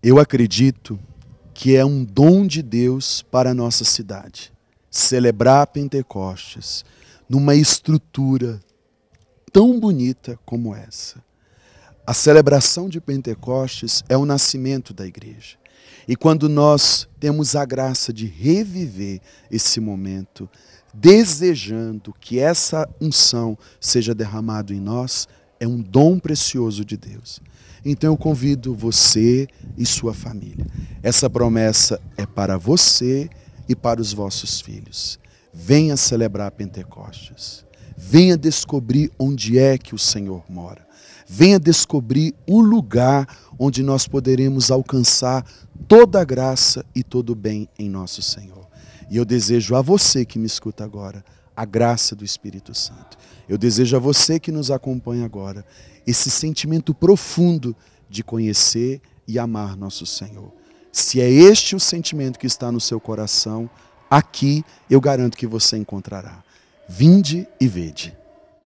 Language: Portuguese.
Eu acredito que é um dom de Deus para a nossa cidade celebrar Pentecostes numa estrutura tão bonita como essa. A celebração de Pentecostes é o nascimento da igreja. E quando nós temos a graça de reviver esse momento, desejando que essa unção seja derramada em nós, é um dom precioso de Deus. Então eu convido você e sua família. Essa promessa é para você e para os vossos filhos. Venha celebrar Pentecostes. Venha descobrir onde é que o Senhor mora. Venha descobrir o lugar onde nós poderemos alcançar toda a graça e todo o bem em nosso Senhor. E eu desejo a você que me escuta agora a graça do Espírito Santo. Eu desejo a você que nos acompanha agora esse sentimento profundo de conhecer e amar nosso Senhor. Se é este o sentimento que está no seu coração, aqui eu garanto que você encontrará. Vinde e vede.